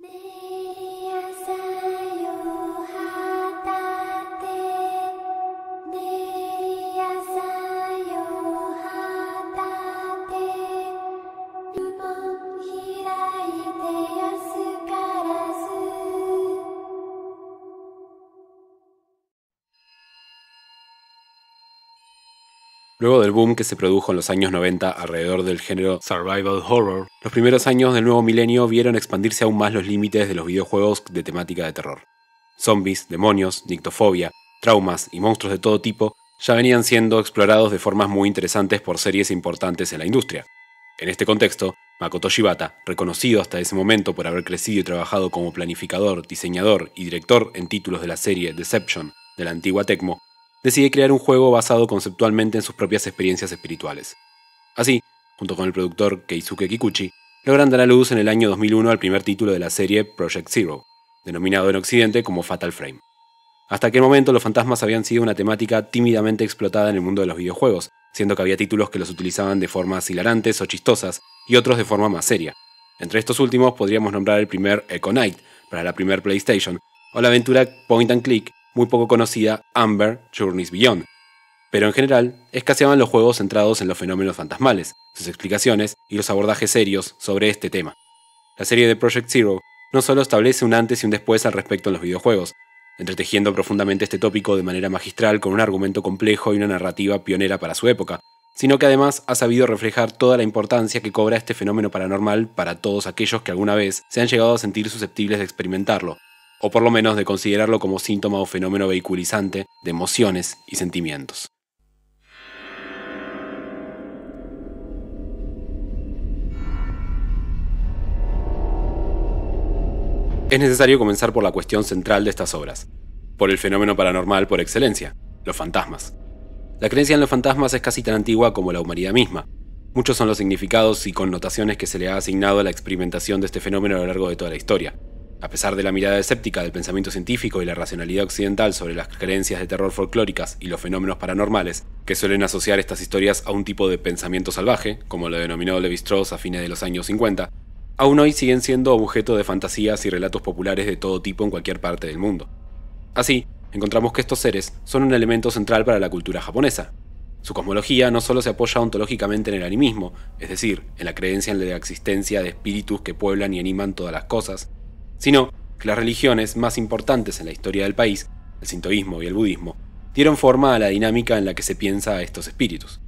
Maybe. Luego del boom que se produjo en los años 90 alrededor del género survival horror, los primeros años del nuevo milenio vieron expandirse aún más los límites de los videojuegos de temática de terror. Zombies, demonios, nictofobia, traumas y monstruos de todo tipo ya venían siendo explorados de formas muy interesantes por series importantes en la industria. En este contexto, Makoto Shibata, reconocido hasta ese momento por haber crecido y trabajado como planificador, diseñador y director en títulos de la serie Deception de la antigua Tecmo, decide crear un juego basado conceptualmente en sus propias experiencias espirituales. Así, junto con el productor Keisuke Kikuchi, logran dar a luz en el año 2001 al primer título de la serie Project Zero, denominado en Occidente como Fatal Frame. Hasta aquel momento los fantasmas habían sido una temática tímidamente explotada en el mundo de los videojuegos, siendo que había títulos que los utilizaban de formas hilarantes o chistosas y otros de forma más seria. Entre estos últimos podríamos nombrar el primer Echo Knight para la primer PlayStation o la aventura Point and Click muy poco conocida Amber Journeys Beyond, pero en general escaseaban los juegos centrados en los fenómenos fantasmales, sus explicaciones y los abordajes serios sobre este tema. La serie de Project Zero no solo establece un antes y un después al respecto en los videojuegos, entretejiendo profundamente este tópico de manera magistral con un argumento complejo y una narrativa pionera para su época, sino que además ha sabido reflejar toda la importancia que cobra este fenómeno paranormal para todos aquellos que alguna vez se han llegado a sentir susceptibles de experimentarlo, o por lo menos de considerarlo como síntoma o fenómeno vehiculizante de emociones y sentimientos. Es necesario comenzar por la cuestión central de estas obras, por el fenómeno paranormal por excelencia, los fantasmas. La creencia en los fantasmas es casi tan antigua como la humanidad misma. Muchos son los significados y connotaciones que se le ha asignado a la experimentación de este fenómeno a lo largo de toda la historia, a pesar de la mirada escéptica del pensamiento científico y la racionalidad occidental sobre las creencias de terror folclóricas y los fenómenos paranormales, que suelen asociar estas historias a un tipo de pensamiento salvaje, como lo denominó Levi-Strauss a fines de los años 50, aún hoy siguen siendo objeto de fantasías y relatos populares de todo tipo en cualquier parte del mundo. Así, encontramos que estos seres son un elemento central para la cultura japonesa. Su cosmología no solo se apoya ontológicamente en el animismo, es decir, en la creencia en la existencia de espíritus que pueblan y animan todas las cosas, sino que las religiones más importantes en la historia del país, el sintoísmo y el budismo, dieron forma a la dinámica en la que se piensa a estos espíritus.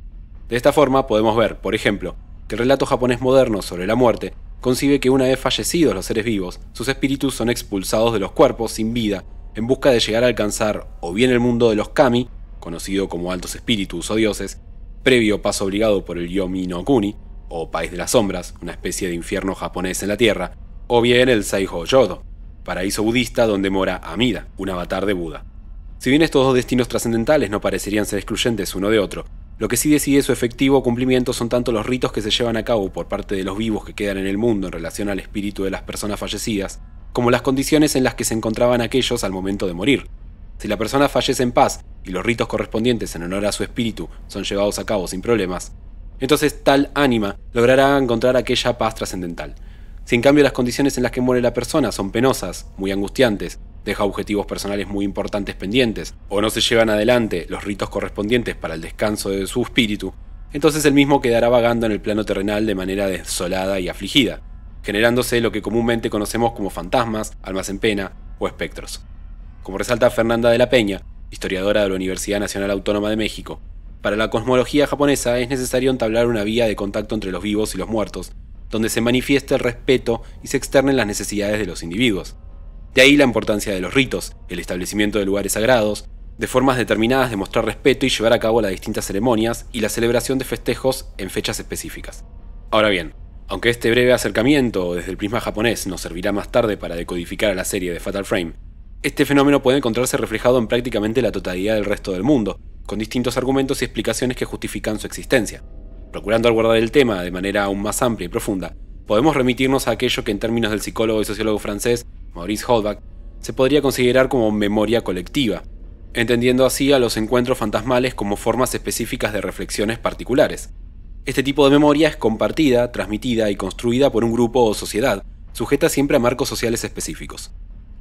De esta forma podemos ver, por ejemplo, que el relato japonés moderno sobre la muerte concibe que una vez fallecidos los seres vivos, sus espíritus son expulsados de los cuerpos sin vida en busca de llegar a alcanzar o bien el mundo de los kami, conocido como altos espíritus o dioses, previo paso obligado por el Yomi no Kuni, o País de las Sombras, una especie de infierno japonés en la Tierra, o bien el Seiho Yodo, paraíso budista donde mora Amida, un avatar de Buda. Si bien estos dos destinos trascendentales no parecerían ser excluyentes uno de otro, lo que sí decide su efectivo cumplimiento son tanto los ritos que se llevan a cabo por parte de los vivos que quedan en el mundo en relación al espíritu de las personas fallecidas, como las condiciones en las que se encontraban aquellos al momento de morir. Si la persona fallece en paz y los ritos correspondientes en honor a su espíritu son llevados a cabo sin problemas, entonces tal ánima logrará encontrar aquella paz trascendental, si en cambio las condiciones en las que muere la persona son penosas, muy angustiantes, deja objetivos personales muy importantes pendientes, o no se llevan adelante los ritos correspondientes para el descanso de su espíritu, entonces el mismo quedará vagando en el plano terrenal de manera desolada y afligida, generándose lo que comúnmente conocemos como fantasmas, almas en pena o espectros. Como resalta Fernanda de la Peña, historiadora de la Universidad Nacional Autónoma de México, para la cosmología japonesa es necesario entablar una vía de contacto entre los vivos y los muertos, donde se manifiesta el respeto y se externen las necesidades de los individuos. De ahí la importancia de los ritos, el establecimiento de lugares sagrados, de formas determinadas de mostrar respeto y llevar a cabo las distintas ceremonias y la celebración de festejos en fechas específicas. Ahora bien, aunque este breve acercamiento desde el prisma japonés nos servirá más tarde para decodificar a la serie de Fatal Frame, este fenómeno puede encontrarse reflejado en prácticamente la totalidad del resto del mundo, con distintos argumentos y explicaciones que justifican su existencia. Procurando abordar el tema de manera aún más amplia y profunda, podemos remitirnos a aquello que en términos del psicólogo y sociólogo francés Maurice Holbach se podría considerar como memoria colectiva, entendiendo así a los encuentros fantasmales como formas específicas de reflexiones particulares. Este tipo de memoria es compartida, transmitida y construida por un grupo o sociedad, sujeta siempre a marcos sociales específicos.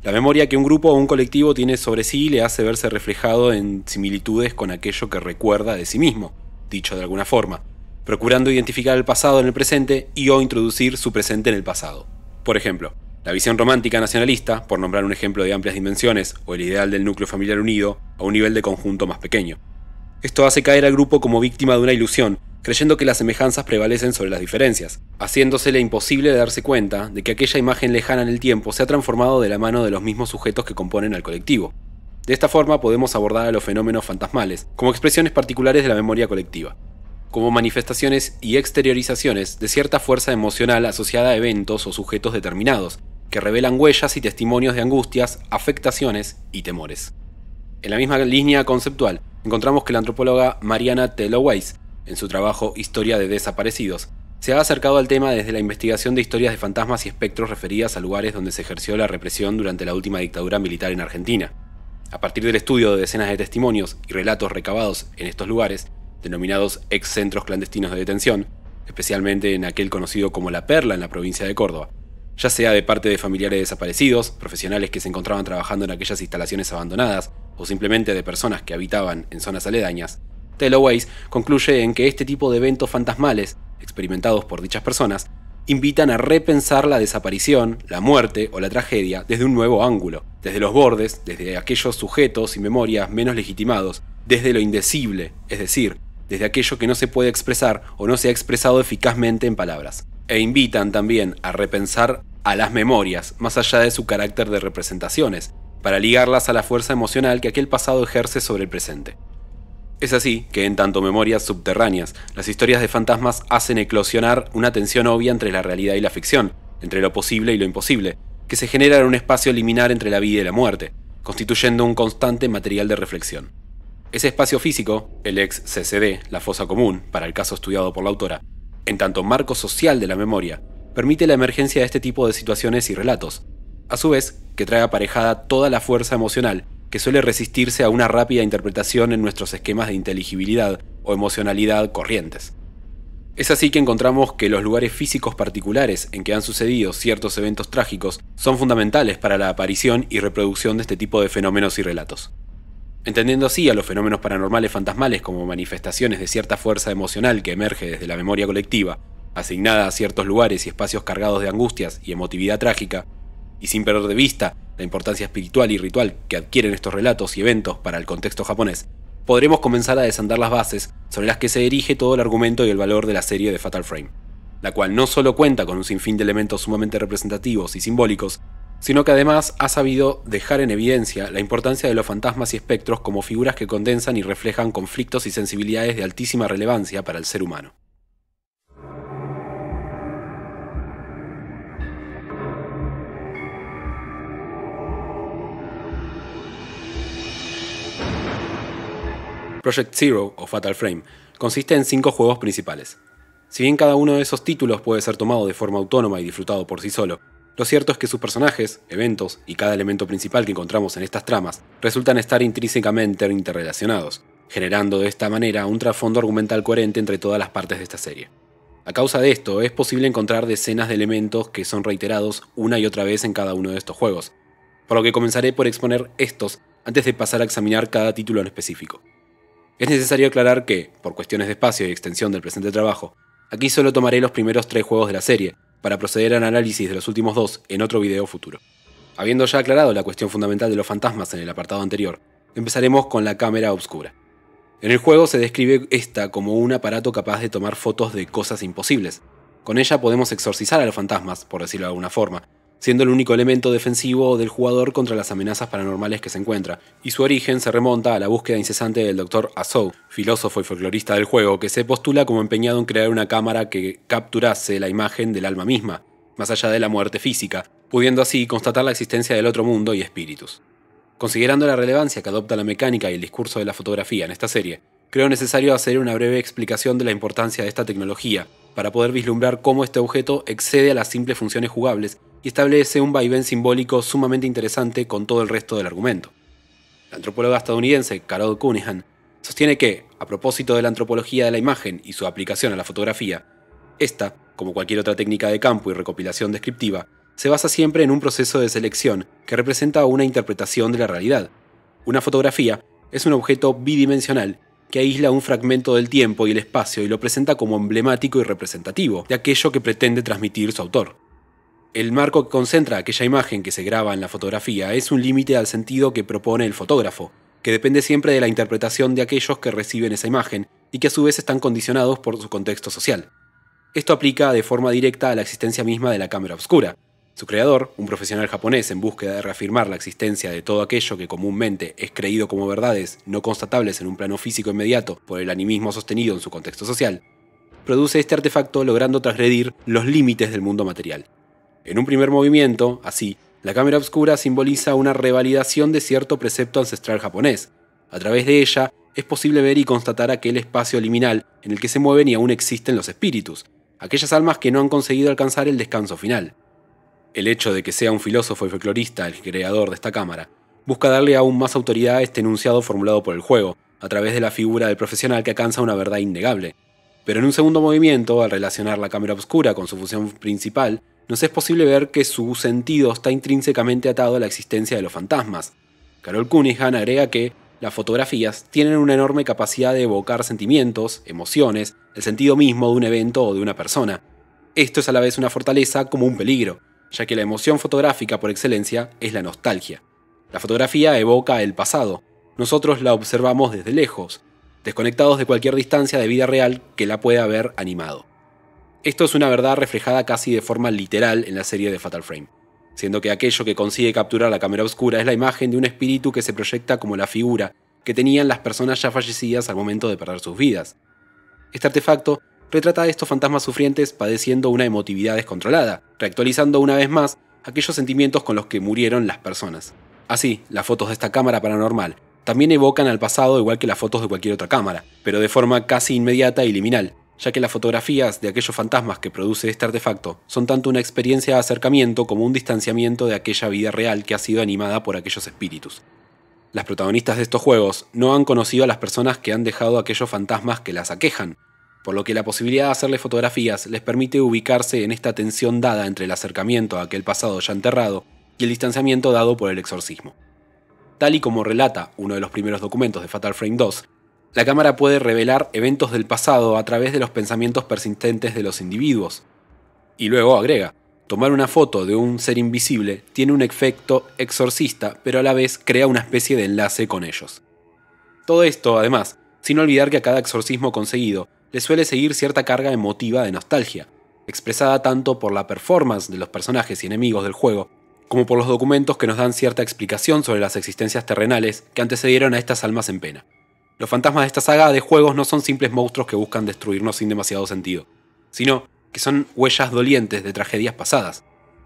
La memoria que un grupo o un colectivo tiene sobre sí le hace verse reflejado en similitudes con aquello que recuerda de sí mismo, dicho de alguna forma, procurando identificar el pasado en el presente y o introducir su presente en el pasado. Por ejemplo, la visión romántica nacionalista, por nombrar un ejemplo de amplias dimensiones, o el ideal del núcleo familiar unido a un nivel de conjunto más pequeño. Esto hace caer al grupo como víctima de una ilusión, creyendo que las semejanzas prevalecen sobre las diferencias, haciéndosele imposible darse cuenta de que aquella imagen lejana en el tiempo se ha transformado de la mano de los mismos sujetos que componen al colectivo. De esta forma podemos abordar a los fenómenos fantasmales como expresiones particulares de la memoria colectiva, como manifestaciones y exteriorizaciones de cierta fuerza emocional asociada a eventos o sujetos determinados, que revelan huellas y testimonios de angustias, afectaciones y temores. En la misma línea conceptual, encontramos que la antropóloga Mariana Weiss, en su trabajo Historia de Desaparecidos, se ha acercado al tema desde la investigación de historias de fantasmas y espectros referidas a lugares donde se ejerció la represión durante la última dictadura militar en Argentina. A partir del estudio de decenas de testimonios y relatos recabados en estos lugares, denominados ex centros clandestinos de detención, especialmente en aquel conocido como La Perla en la provincia de Córdoba, ya sea de parte de familiares desaparecidos, profesionales que se encontraban trabajando en aquellas instalaciones abandonadas o simplemente de personas que habitaban en zonas aledañas, Teloways concluye en que este tipo de eventos fantasmales, experimentados por dichas personas, invitan a repensar la desaparición, la muerte o la tragedia desde un nuevo ángulo, desde los bordes, desde aquellos sujetos y memorias menos legitimados, desde lo indecible, es decir, desde aquello que no se puede expresar o no se ha expresado eficazmente en palabras, e invitan también a repensar a las memorias, más allá de su carácter de representaciones, para ligarlas a la fuerza emocional que aquel pasado ejerce sobre el presente. Es así que en tanto memorias subterráneas, las historias de fantasmas hacen eclosionar una tensión obvia entre la realidad y la ficción, entre lo posible y lo imposible, que se genera en un espacio liminar entre la vida y la muerte, constituyendo un constante material de reflexión. Ese espacio físico, el ex CCD, la fosa común, para el caso estudiado por la autora, en tanto marco social de la memoria, permite la emergencia de este tipo de situaciones y relatos, a su vez que trae aparejada toda la fuerza emocional que suele resistirse a una rápida interpretación en nuestros esquemas de inteligibilidad o emocionalidad corrientes. Es así que encontramos que los lugares físicos particulares en que han sucedido ciertos eventos trágicos son fundamentales para la aparición y reproducción de este tipo de fenómenos y relatos. Entendiendo así a los fenómenos paranormales fantasmales como manifestaciones de cierta fuerza emocional que emerge desde la memoria colectiva, asignada a ciertos lugares y espacios cargados de angustias y emotividad trágica, y sin perder de vista la importancia espiritual y ritual que adquieren estos relatos y eventos para el contexto japonés, podremos comenzar a desandar las bases sobre las que se erige todo el argumento y el valor de la serie de Fatal Frame, la cual no solo cuenta con un sinfín de elementos sumamente representativos y simbólicos, sino que además ha sabido dejar en evidencia la importancia de los fantasmas y espectros como figuras que condensan y reflejan conflictos y sensibilidades de altísima relevancia para el ser humano. Project Zero o Fatal Frame consiste en cinco juegos principales. Si bien cada uno de esos títulos puede ser tomado de forma autónoma y disfrutado por sí solo, lo cierto es que sus personajes, eventos y cada elemento principal que encontramos en estas tramas resultan estar intrínsecamente interrelacionados, generando de esta manera un trasfondo argumental coherente entre todas las partes de esta serie. A causa de esto, es posible encontrar decenas de elementos que son reiterados una y otra vez en cada uno de estos juegos, por lo que comenzaré por exponer estos antes de pasar a examinar cada título en específico. Es necesario aclarar que, por cuestiones de espacio y extensión del presente trabajo, aquí solo tomaré los primeros tres juegos de la serie, para proceder al análisis de los últimos dos en otro video futuro. Habiendo ya aclarado la cuestión fundamental de los fantasmas en el apartado anterior, empezaremos con la cámara obscura. En el juego se describe esta como un aparato capaz de tomar fotos de cosas imposibles. Con ella podemos exorcizar a los fantasmas, por decirlo de alguna forma, siendo el único elemento defensivo del jugador contra las amenazas paranormales que se encuentra, y su origen se remonta a la búsqueda incesante del Dr. Azou, filósofo y folclorista del juego, que se postula como empeñado en crear una cámara que capturase la imagen del alma misma, más allá de la muerte física, pudiendo así constatar la existencia del otro mundo y espíritus. Considerando la relevancia que adopta la mecánica y el discurso de la fotografía en esta serie, creo necesario hacer una breve explicación de la importancia de esta tecnología, para poder vislumbrar cómo este objeto excede a las simples funciones jugables y establece un vaivén simbólico sumamente interesante con todo el resto del argumento. La antropóloga estadounidense Carol Cunningham sostiene que, a propósito de la antropología de la imagen y su aplicación a la fotografía, esta, como cualquier otra técnica de campo y recopilación descriptiva, se basa siempre en un proceso de selección que representa una interpretación de la realidad. Una fotografía es un objeto bidimensional que aísla un fragmento del tiempo y el espacio y lo presenta como emblemático y representativo de aquello que pretende transmitir su autor. El marco que concentra aquella imagen que se graba en la fotografía es un límite al sentido que propone el fotógrafo, que depende siempre de la interpretación de aquellos que reciben esa imagen y que a su vez están condicionados por su contexto social. Esto aplica de forma directa a la existencia misma de la cámara oscura. Su creador, un profesional japonés en búsqueda de reafirmar la existencia de todo aquello que comúnmente es creído como verdades no constatables en un plano físico inmediato por el animismo sostenido en su contexto social, produce este artefacto logrando transgredir los límites del mundo material. En un primer movimiento, así, la cámara Obscura simboliza una revalidación de cierto precepto ancestral japonés. A través de ella es posible ver y constatar aquel espacio liminal en el que se mueven y aún existen los espíritus, aquellas almas que no han conseguido alcanzar el descanso final. El hecho de que sea un filósofo y folclorista el creador de esta cámara busca darle aún más autoridad a este enunciado formulado por el juego, a través de la figura del profesional que alcanza una verdad innegable. Pero en un segundo movimiento, al relacionar la cámara Obscura con su función principal, nos es posible ver que su sentido está intrínsecamente atado a la existencia de los fantasmas. Carol Cunningham agrega que las fotografías tienen una enorme capacidad de evocar sentimientos, emociones, el sentido mismo de un evento o de una persona. Esto es a la vez una fortaleza como un peligro, ya que la emoción fotográfica por excelencia es la nostalgia. La fotografía evoca el pasado, nosotros la observamos desde lejos, desconectados de cualquier distancia de vida real que la pueda haber animado. Esto es una verdad reflejada casi de forma literal en la serie de Fatal Frame, siendo que aquello que consigue capturar la cámara oscura es la imagen de un espíritu que se proyecta como la figura que tenían las personas ya fallecidas al momento de perder sus vidas. Este artefacto retrata a estos fantasmas sufrientes padeciendo una emotividad descontrolada, reactualizando una vez más aquellos sentimientos con los que murieron las personas. Así, las fotos de esta cámara paranormal también evocan al pasado igual que las fotos de cualquier otra cámara, pero de forma casi inmediata y liminal, ya que las fotografías de aquellos fantasmas que produce este artefacto son tanto una experiencia de acercamiento como un distanciamiento de aquella vida real que ha sido animada por aquellos espíritus. Las protagonistas de estos juegos no han conocido a las personas que han dejado aquellos fantasmas que las aquejan, por lo que la posibilidad de hacerle fotografías les permite ubicarse en esta tensión dada entre el acercamiento a aquel pasado ya enterrado y el distanciamiento dado por el exorcismo. Tal y como relata uno de los primeros documentos de Fatal Frame 2, la cámara puede revelar eventos del pasado a través de los pensamientos persistentes de los individuos. Y luego agrega, tomar una foto de un ser invisible tiene un efecto exorcista, pero a la vez crea una especie de enlace con ellos. Todo esto, además, sin olvidar que a cada exorcismo conseguido le suele seguir cierta carga emotiva de nostalgia, expresada tanto por la performance de los personajes y enemigos del juego, como por los documentos que nos dan cierta explicación sobre las existencias terrenales que antecedieron a estas almas en pena. Los fantasmas de esta saga de juegos no son simples monstruos que buscan destruirnos sin demasiado sentido, sino que son huellas dolientes de tragedias pasadas.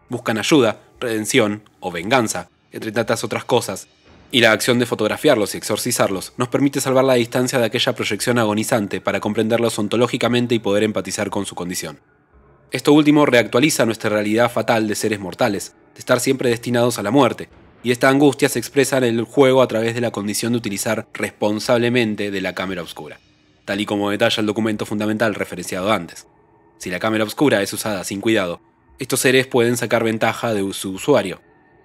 Buscan ayuda, redención o venganza, entre tantas otras cosas, y la acción de fotografiarlos y exorcizarlos nos permite salvar la distancia de aquella proyección agonizante para comprenderlos ontológicamente y poder empatizar con su condición. Esto último reactualiza nuestra realidad fatal de seres mortales, de estar siempre destinados a la muerte, y esta angustia se expresa en el juego a través de la condición de utilizar responsablemente de la cámara oscura, tal y como detalla el documento fundamental referenciado antes. Si la cámara oscura es usada sin cuidado, estos seres pueden sacar ventaja de su usuario.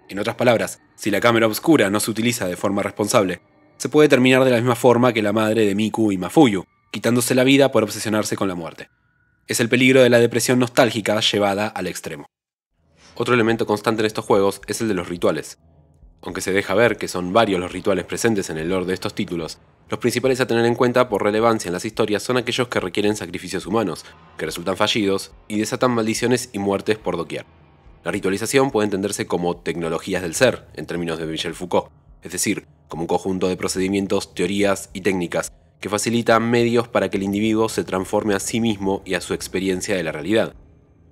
En otras palabras, si la cámara oscura no se utiliza de forma responsable, se puede terminar de la misma forma que la madre de Miku y Mafuyu, quitándose la vida por obsesionarse con la muerte. Es el peligro de la depresión nostálgica llevada al extremo. Otro elemento constante en estos juegos es el de los rituales, aunque se deja ver que son varios los rituales presentes en el lore de estos títulos, los principales a tener en cuenta por relevancia en las historias son aquellos que requieren sacrificios humanos, que resultan fallidos y desatan maldiciones y muertes por doquier. La ritualización puede entenderse como tecnologías del ser, en términos de Michel Foucault, es decir, como un conjunto de procedimientos, teorías y técnicas que facilitan medios para que el individuo se transforme a sí mismo y a su experiencia de la realidad.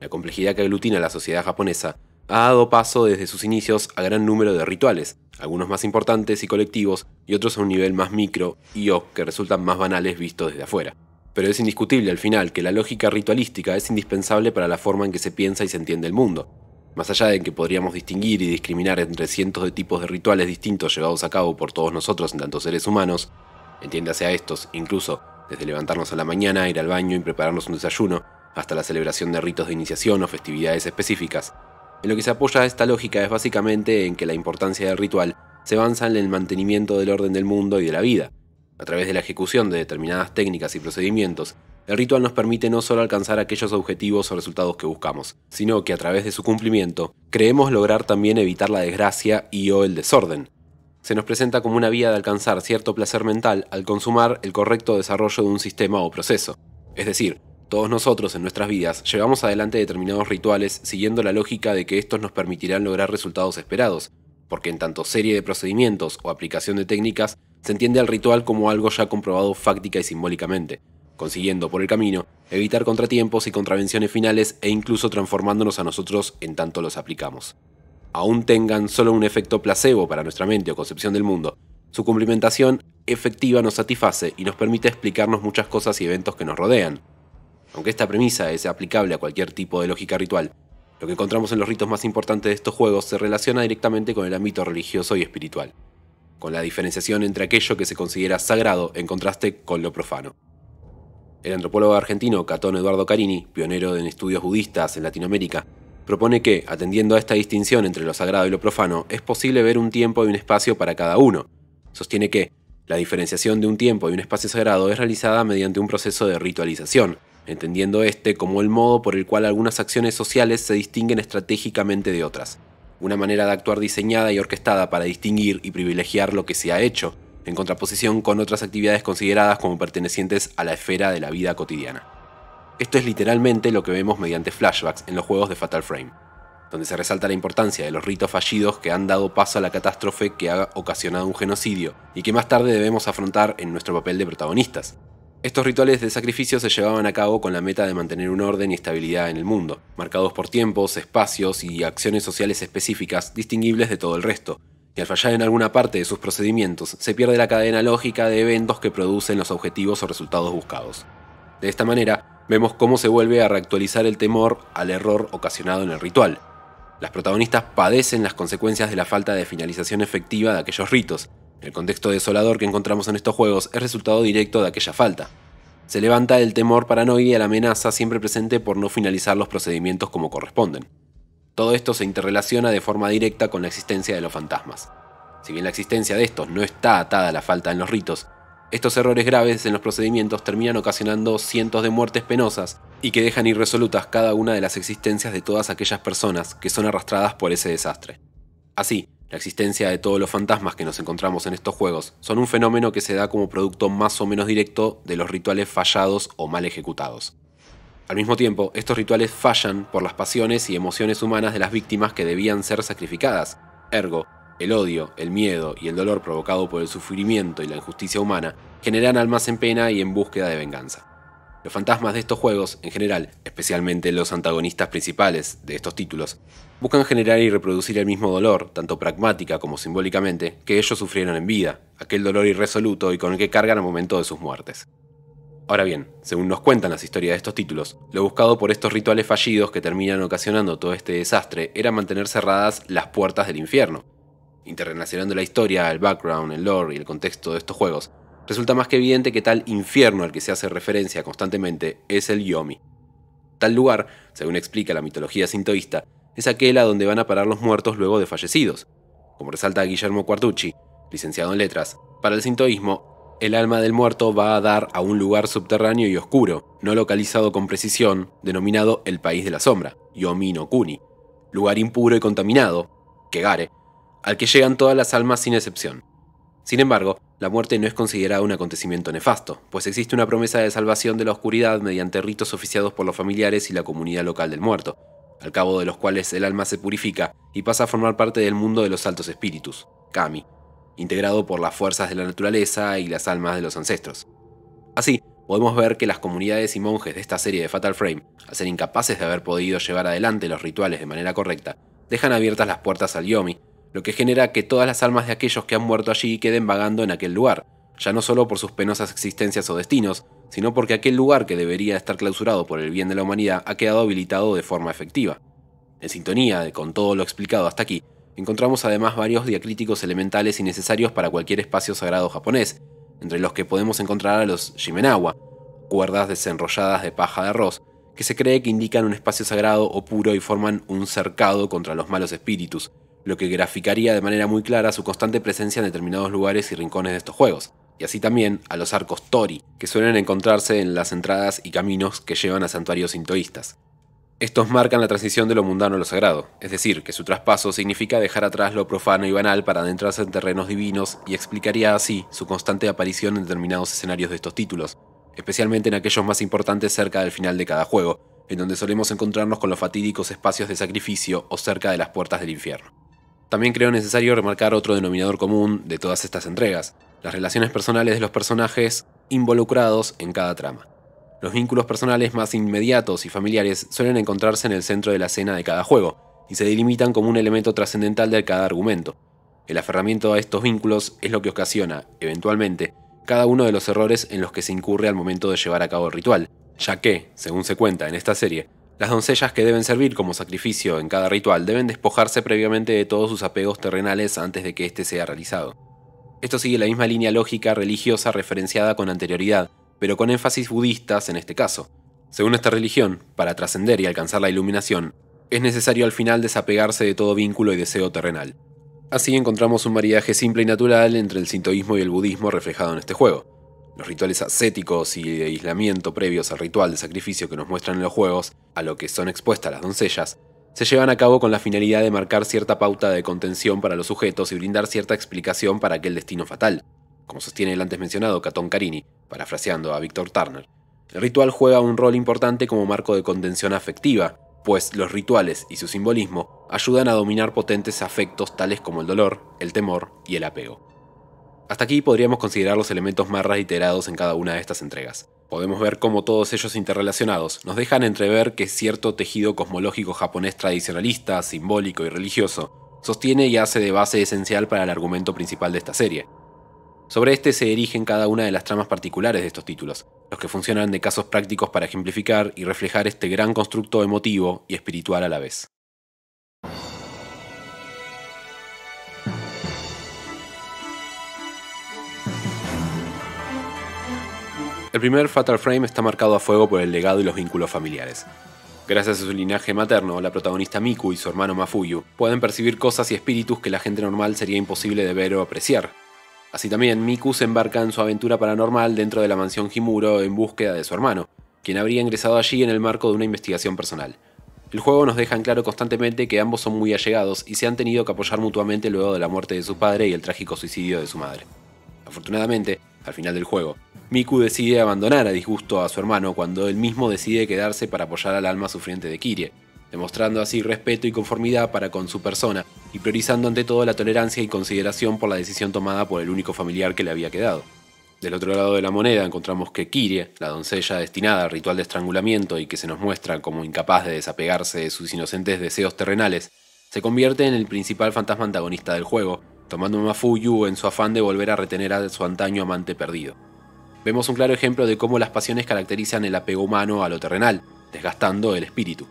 La complejidad que aglutina la sociedad japonesa ha dado paso desde sus inicios a gran número de rituales, algunos más importantes y colectivos y otros a un nivel más micro y o que resultan más banales vistos desde afuera. Pero es indiscutible al final que la lógica ritualística es indispensable para la forma en que se piensa y se entiende el mundo. Más allá de que podríamos distinguir y discriminar entre cientos de tipos de rituales distintos llevados a cabo por todos nosotros en tantos seres humanos, entiéndase a estos, incluso desde levantarnos a la mañana, ir al baño y prepararnos un desayuno, hasta la celebración de ritos de iniciación o festividades específicas, en lo que se apoya esta lógica es básicamente en que la importancia del ritual se avanza en el mantenimiento del orden del mundo y de la vida. A través de la ejecución de determinadas técnicas y procedimientos, el ritual nos permite no solo alcanzar aquellos objetivos o resultados que buscamos, sino que a través de su cumplimiento creemos lograr también evitar la desgracia y o el desorden. Se nos presenta como una vía de alcanzar cierto placer mental al consumar el correcto desarrollo de un sistema o proceso. Es decir, todos nosotros en nuestras vidas llevamos adelante determinados rituales siguiendo la lógica de que estos nos permitirán lograr resultados esperados, porque en tanto serie de procedimientos o aplicación de técnicas se entiende al ritual como algo ya comprobado fáctica y simbólicamente, consiguiendo por el camino evitar contratiempos y contravenciones finales e incluso transformándonos a nosotros en tanto los aplicamos. Aún tengan solo un efecto placebo para nuestra mente o concepción del mundo, su cumplimentación efectiva nos satisface y nos permite explicarnos muchas cosas y eventos que nos rodean, aunque esta premisa es aplicable a cualquier tipo de lógica ritual, lo que encontramos en los ritos más importantes de estos juegos se relaciona directamente con el ámbito religioso y espiritual, con la diferenciación entre aquello que se considera sagrado en contraste con lo profano. El antropólogo argentino Catón Eduardo Carini, pionero en estudios budistas en Latinoamérica, propone que, atendiendo a esta distinción entre lo sagrado y lo profano, es posible ver un tiempo y un espacio para cada uno. Sostiene que la diferenciación de un tiempo y un espacio sagrado es realizada mediante un proceso de ritualización, entendiendo este como el modo por el cual algunas acciones sociales se distinguen estratégicamente de otras, una manera de actuar diseñada y orquestada para distinguir y privilegiar lo que se ha hecho, en contraposición con otras actividades consideradas como pertenecientes a la esfera de la vida cotidiana. Esto es literalmente lo que vemos mediante flashbacks en los juegos de Fatal Frame, donde se resalta la importancia de los ritos fallidos que han dado paso a la catástrofe que ha ocasionado un genocidio y que más tarde debemos afrontar en nuestro papel de protagonistas, estos rituales de sacrificio se llevaban a cabo con la meta de mantener un orden y estabilidad en el mundo, marcados por tiempos, espacios y acciones sociales específicas distinguibles de todo el resto, y al fallar en alguna parte de sus procedimientos, se pierde la cadena lógica de eventos que producen los objetivos o resultados buscados. De esta manera, vemos cómo se vuelve a reactualizar el temor al error ocasionado en el ritual. Las protagonistas padecen las consecuencias de la falta de finalización efectiva de aquellos ritos, el contexto desolador que encontramos en estos juegos es resultado directo de aquella falta. Se levanta el temor paranoide a la amenaza siempre presente por no finalizar los procedimientos como corresponden. Todo esto se interrelaciona de forma directa con la existencia de los fantasmas. Si bien la existencia de estos no está atada a la falta en los ritos, estos errores graves en los procedimientos terminan ocasionando cientos de muertes penosas y que dejan irresolutas cada una de las existencias de todas aquellas personas que son arrastradas por ese desastre. Así, la existencia de todos los fantasmas que nos encontramos en estos juegos son un fenómeno que se da como producto más o menos directo de los rituales fallados o mal ejecutados. Al mismo tiempo, estos rituales fallan por las pasiones y emociones humanas de las víctimas que debían ser sacrificadas. Ergo, el odio, el miedo y el dolor provocado por el sufrimiento y la injusticia humana generan almas en pena y en búsqueda de venganza. Los fantasmas de estos juegos, en general, especialmente los antagonistas principales de estos títulos, buscan generar y reproducir el mismo dolor, tanto pragmática como simbólicamente, que ellos sufrieron en vida, aquel dolor irresoluto y con el que cargan al momento de sus muertes. Ahora bien, según nos cuentan las historias de estos títulos, lo buscado por estos rituales fallidos que terminan ocasionando todo este desastre era mantener cerradas las puertas del infierno. Interrelacionando la historia, el background, el lore y el contexto de estos juegos, resulta más que evidente que tal infierno al que se hace referencia constantemente es el Yomi. Tal lugar, según explica la mitología sintoísta, es aquel a donde van a parar los muertos luego de fallecidos. Como resalta Guillermo Quartucci, licenciado en letras, para el sintoísmo, el alma del muerto va a dar a un lugar subterráneo y oscuro, no localizado con precisión, denominado el país de la sombra, Yomino Kuni, lugar impuro y contaminado, Kegare, al que llegan todas las almas sin excepción. Sin embargo, la muerte no es considerada un acontecimiento nefasto, pues existe una promesa de salvación de la oscuridad mediante ritos oficiados por los familiares y la comunidad local del muerto, al cabo de los cuales el alma se purifica y pasa a formar parte del mundo de los altos espíritus, Kami, integrado por las fuerzas de la naturaleza y las almas de los ancestros. Así, podemos ver que las comunidades y monjes de esta serie de Fatal Frame, al ser incapaces de haber podido llevar adelante los rituales de manera correcta, dejan abiertas las puertas al Yomi, lo que genera que todas las almas de aquellos que han muerto allí queden vagando en aquel lugar, ya no solo por sus penosas existencias o destinos, sino porque aquel lugar que debería estar clausurado por el bien de la humanidad ha quedado habilitado de forma efectiva. En sintonía con todo lo explicado hasta aquí, encontramos además varios diacríticos elementales y necesarios para cualquier espacio sagrado japonés, entre los que podemos encontrar a los shimenawa, cuerdas desenrolladas de paja de arroz, que se cree que indican un espacio sagrado o puro y forman un cercado contra los malos espíritus, lo que graficaría de manera muy clara su constante presencia en determinados lugares y rincones de estos juegos y así también a los arcos tori, que suelen encontrarse en las entradas y caminos que llevan a santuarios sintoístas. Estos marcan la transición de lo mundano a lo sagrado, es decir, que su traspaso significa dejar atrás lo profano y banal para adentrarse en terrenos divinos y explicaría así su constante aparición en determinados escenarios de estos títulos, especialmente en aquellos más importantes cerca del final de cada juego, en donde solemos encontrarnos con los fatídicos espacios de sacrificio o cerca de las puertas del infierno. También creo necesario remarcar otro denominador común de todas estas entregas, las relaciones personales de los personajes involucrados en cada trama. Los vínculos personales más inmediatos y familiares suelen encontrarse en el centro de la escena de cada juego, y se delimitan como un elemento trascendental de cada argumento. El aferramiento a estos vínculos es lo que ocasiona, eventualmente, cada uno de los errores en los que se incurre al momento de llevar a cabo el ritual, ya que, según se cuenta en esta serie, las doncellas que deben servir como sacrificio en cada ritual deben despojarse previamente de todos sus apegos terrenales antes de que éste sea realizado. Esto sigue la misma línea lógica religiosa referenciada con anterioridad, pero con énfasis budistas en este caso. Según esta religión, para trascender y alcanzar la iluminación, es necesario al final desapegarse de todo vínculo y deseo terrenal. Así encontramos un maridaje simple y natural entre el sintoísmo y el budismo reflejado en este juego. Los rituales ascéticos y de aislamiento previos al ritual de sacrificio que nos muestran en los juegos, a lo que son expuestas las doncellas, se llevan a cabo con la finalidad de marcar cierta pauta de contención para los sujetos y brindar cierta explicación para aquel destino fatal, como sostiene el antes mencionado Catón Carini, parafraseando a Víctor Turner. El ritual juega un rol importante como marco de contención afectiva, pues los rituales y su simbolismo ayudan a dominar potentes afectos tales como el dolor, el temor y el apego. Hasta aquí podríamos considerar los elementos más reiterados en cada una de estas entregas podemos ver cómo todos ellos interrelacionados nos dejan entrever que cierto tejido cosmológico japonés tradicionalista, simbólico y religioso sostiene y hace de base esencial para el argumento principal de esta serie. Sobre este se erigen cada una de las tramas particulares de estos títulos, los que funcionan de casos prácticos para ejemplificar y reflejar este gran constructo emotivo y espiritual a la vez. El primer Fatal Frame está marcado a fuego por el legado y los vínculos familiares. Gracias a su linaje materno, la protagonista Miku y su hermano Mafuyu pueden percibir cosas y espíritus que la gente normal sería imposible de ver o apreciar. Así también, Miku se embarca en su aventura paranormal dentro de la mansión Himuro en búsqueda de su hermano, quien habría ingresado allí en el marco de una investigación personal. El juego nos deja en claro constantemente que ambos son muy allegados y se han tenido que apoyar mutuamente luego de la muerte de su padre y el trágico suicidio de su madre. Afortunadamente, al final del juego, Miku decide abandonar a disgusto a su hermano cuando él mismo decide quedarse para apoyar al alma sufriente de Kirie, demostrando así respeto y conformidad para con su persona y priorizando ante todo la tolerancia y consideración por la decisión tomada por el único familiar que le había quedado. Del otro lado de la moneda encontramos que Kirie, la doncella destinada al ritual de estrangulamiento y que se nos muestra como incapaz de desapegarse de sus inocentes deseos terrenales, se convierte en el principal fantasma antagonista del juego, tomando a Mafuyu en su afán de volver a retener a su antaño amante perdido vemos un claro ejemplo de cómo las pasiones caracterizan el apego humano a lo terrenal, desgastando el espíritu.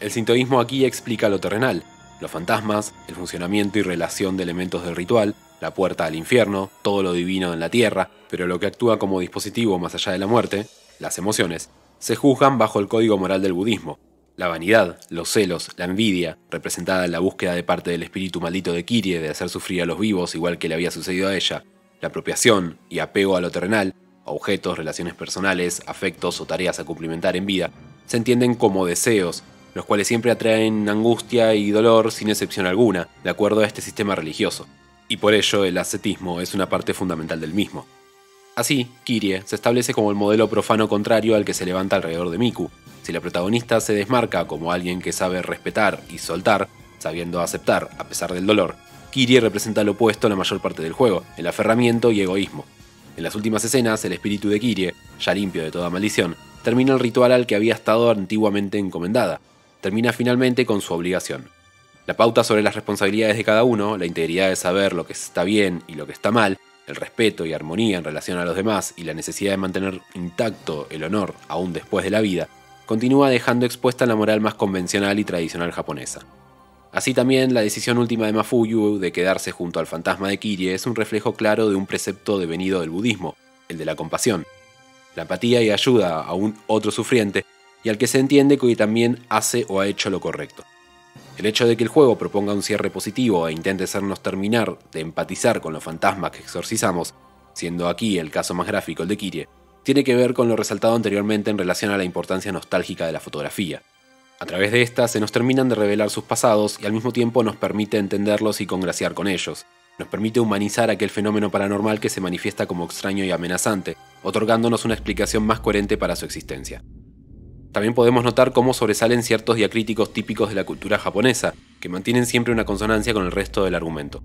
El sintoísmo aquí explica lo terrenal, los fantasmas, el funcionamiento y relación de elementos del ritual, la puerta al infierno, todo lo divino en la tierra, pero lo que actúa como dispositivo más allá de la muerte, las emociones, se juzgan bajo el código moral del budismo. La vanidad, los celos, la envidia, representada en la búsqueda de parte del espíritu maldito de Kirie de hacer sufrir a los vivos igual que le había sucedido a ella, la apropiación y apego a lo terrenal, objetos, relaciones personales, afectos o tareas a cumplimentar en vida, se entienden como deseos, los cuales siempre atraen angustia y dolor sin excepción alguna, de acuerdo a este sistema religioso, y por ello el ascetismo es una parte fundamental del mismo. Así, Kirie se establece como el modelo profano contrario al que se levanta alrededor de Miku. Si la protagonista se desmarca como alguien que sabe respetar y soltar, sabiendo aceptar a pesar del dolor, Kirie representa lo opuesto en la mayor parte del juego, el aferramiento y egoísmo. En las últimas escenas, el espíritu de Kirie, ya limpio de toda maldición, termina el ritual al que había estado antiguamente encomendada. Termina finalmente con su obligación. La pauta sobre las responsabilidades de cada uno, la integridad de saber lo que está bien y lo que está mal, el respeto y armonía en relación a los demás y la necesidad de mantener intacto el honor aún después de la vida, continúa dejando expuesta la moral más convencional y tradicional japonesa. Así también, la decisión última de Mafuyu de quedarse junto al fantasma de Kirie es un reflejo claro de un precepto devenido del budismo, el de la compasión. La empatía y ayuda a un otro sufriente y al que se entiende que también hace o ha hecho lo correcto. El hecho de que el juego proponga un cierre positivo e intente hacernos terminar de empatizar con los fantasmas que exorcizamos, siendo aquí el caso más gráfico el de Kirie, tiene que ver con lo resaltado anteriormente en relación a la importancia nostálgica de la fotografía. A través de esta se nos terminan de revelar sus pasados y al mismo tiempo nos permite entenderlos y congraciar con ellos. Nos permite humanizar aquel fenómeno paranormal que se manifiesta como extraño y amenazante, otorgándonos una explicación más coherente para su existencia. También podemos notar cómo sobresalen ciertos diacríticos típicos de la cultura japonesa, que mantienen siempre una consonancia con el resto del argumento.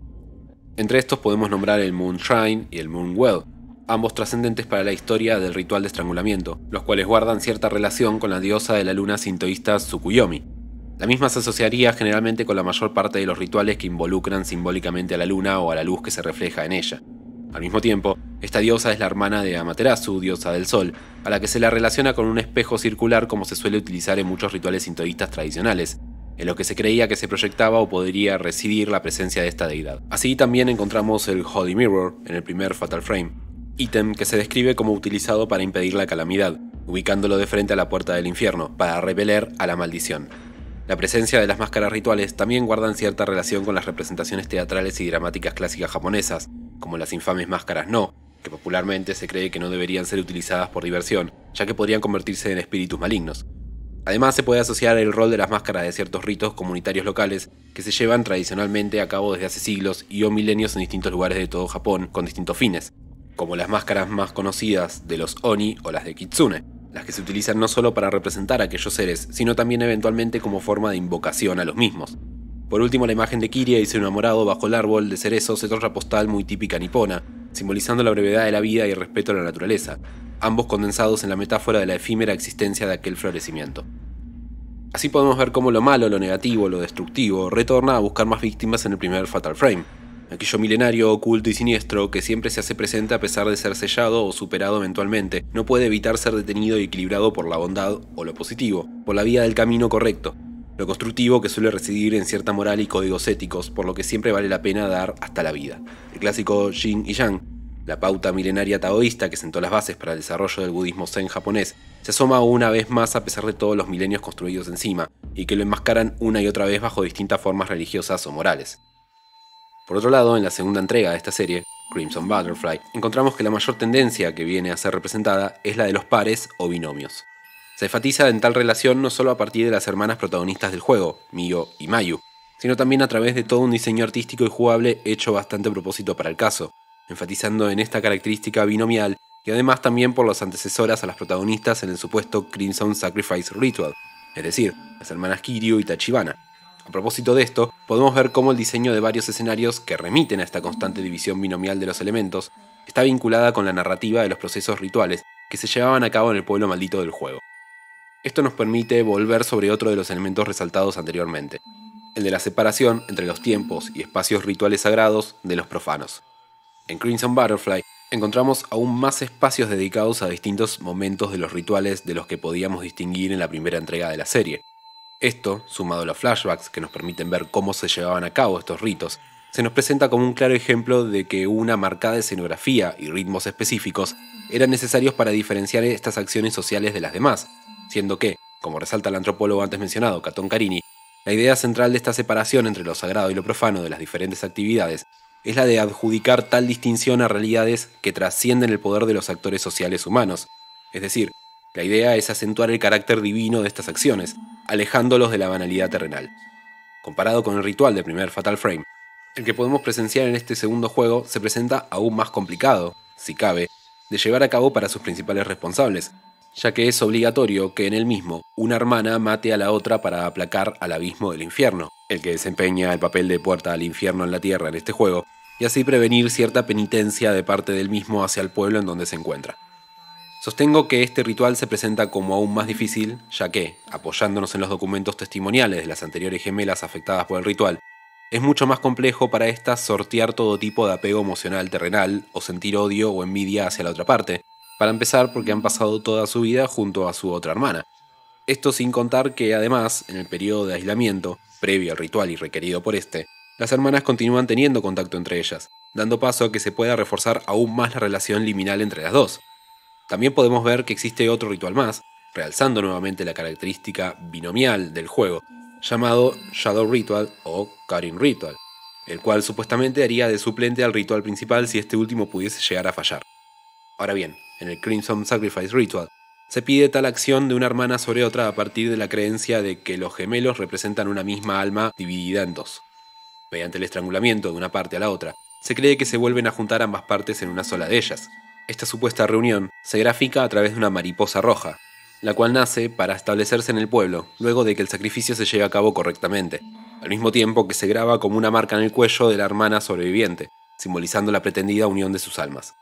Entre estos podemos nombrar el Moon Shrine y el Moon Well, ambos trascendentes para la historia del ritual de estrangulamiento, los cuales guardan cierta relación con la diosa de la luna sintoísta Tsukuyomi. La misma se asociaría generalmente con la mayor parte de los rituales que involucran simbólicamente a la luna o a la luz que se refleja en ella. Al mismo tiempo, esta diosa es la hermana de Amaterasu, diosa del sol, a la que se la relaciona con un espejo circular como se suele utilizar en muchos rituales sintoístas tradicionales, en lo que se creía que se proyectaba o podría residir la presencia de esta deidad. Así también encontramos el Holy Mirror en el primer Fatal Frame, ítem que se describe como utilizado para impedir la calamidad, ubicándolo de frente a la puerta del infierno, para repeler a la maldición. La presencia de las máscaras rituales también guardan cierta relación con las representaciones teatrales y dramáticas clásicas japonesas, como las infames máscaras no, que popularmente se cree que no deberían ser utilizadas por diversión, ya que podrían convertirse en espíritus malignos. Además se puede asociar el rol de las máscaras de ciertos ritos comunitarios locales que se llevan tradicionalmente a cabo desde hace siglos y o milenios en distintos lugares de todo Japón con distintos fines, como las máscaras más conocidas de los Oni o las de Kitsune, las que se utilizan no solo para representar a aquellos seres, sino también eventualmente como forma de invocación a los mismos. Por último, la imagen de Kiria y su enamorado bajo el árbol de cerezo es otra postal muy típica nipona, simbolizando la brevedad de la vida y el respeto a la naturaleza, ambos condensados en la metáfora de la efímera existencia de aquel florecimiento. Así podemos ver cómo lo malo, lo negativo, lo destructivo retorna a buscar más víctimas en el primer Fatal Frame, aquello milenario oculto y siniestro que siempre se hace presente a pesar de ser sellado o superado eventualmente, no puede evitar ser detenido y equilibrado por la bondad o lo positivo, por la vía del camino correcto, lo constructivo que suele residir en cierta moral y códigos éticos, por lo que siempre vale la pena dar hasta la vida. El clásico Yin y Yang, la pauta milenaria taoísta que sentó las bases para el desarrollo del budismo zen japonés, se asoma una vez más a pesar de todos los milenios construidos encima, y que lo enmascaran una y otra vez bajo distintas formas religiosas o morales. Por otro lado, en la segunda entrega de esta serie, Crimson Butterfly, encontramos que la mayor tendencia que viene a ser representada es la de los pares o binomios. Se enfatiza en tal relación no solo a partir de las hermanas protagonistas del juego, Mio y Mayu, sino también a través de todo un diseño artístico y jugable hecho bastante a propósito para el caso, enfatizando en esta característica binomial y además también por las antecesoras a las protagonistas en el supuesto Crimson Sacrifice Ritual, es decir, las hermanas Kiryu y Tachibana, a propósito de esto, podemos ver cómo el diseño de varios escenarios que remiten a esta constante división binomial de los elementos está vinculada con la narrativa de los procesos rituales que se llevaban a cabo en el pueblo maldito del juego. Esto nos permite volver sobre otro de los elementos resaltados anteriormente, el de la separación entre los tiempos y espacios rituales sagrados de los profanos. En Crimson Butterfly encontramos aún más espacios dedicados a distintos momentos de los rituales de los que podíamos distinguir en la primera entrega de la serie. Esto, sumado a los flashbacks que nos permiten ver cómo se llevaban a cabo estos ritos, se nos presenta como un claro ejemplo de que una marcada escenografía y ritmos específicos eran necesarios para diferenciar estas acciones sociales de las demás, siendo que, como resalta el antropólogo antes mencionado, Catón Carini, la idea central de esta separación entre lo sagrado y lo profano de las diferentes actividades es la de adjudicar tal distinción a realidades que trascienden el poder de los actores sociales humanos. Es decir, la idea es acentuar el carácter divino de estas acciones, alejándolos de la banalidad terrenal. Comparado con el ritual del primer Fatal Frame, el que podemos presenciar en este segundo juego se presenta aún más complicado, si cabe, de llevar a cabo para sus principales responsables, ya que es obligatorio que en el mismo una hermana mate a la otra para aplacar al abismo del infierno, el que desempeña el papel de puerta al infierno en la tierra en este juego, y así prevenir cierta penitencia de parte del mismo hacia el pueblo en donde se encuentra. Sostengo que este ritual se presenta como aún más difícil, ya que, apoyándonos en los documentos testimoniales de las anteriores gemelas afectadas por el ritual, es mucho más complejo para estas sortear todo tipo de apego emocional terrenal o sentir odio o envidia hacia la otra parte, para empezar porque han pasado toda su vida junto a su otra hermana. Esto sin contar que además, en el periodo de aislamiento, previo al ritual y requerido por este, las hermanas continúan teniendo contacto entre ellas, dando paso a que se pueda reforzar aún más la relación liminal entre las dos, también podemos ver que existe otro ritual más, realzando nuevamente la característica binomial del juego, llamado Shadow Ritual o karim Ritual, el cual supuestamente haría de suplente al ritual principal si este último pudiese llegar a fallar. Ahora bien, en el Crimson Sacrifice Ritual, se pide tal acción de una hermana sobre otra a partir de la creencia de que los gemelos representan una misma alma dividida en dos. Mediante el estrangulamiento de una parte a la otra, se cree que se vuelven a juntar ambas partes en una sola de ellas, esta supuesta reunión se grafica a través de una mariposa roja, la cual nace para establecerse en el pueblo, luego de que el sacrificio se lleve a cabo correctamente, al mismo tiempo que se graba como una marca en el cuello de la hermana sobreviviente, simbolizando la pretendida unión de sus almas.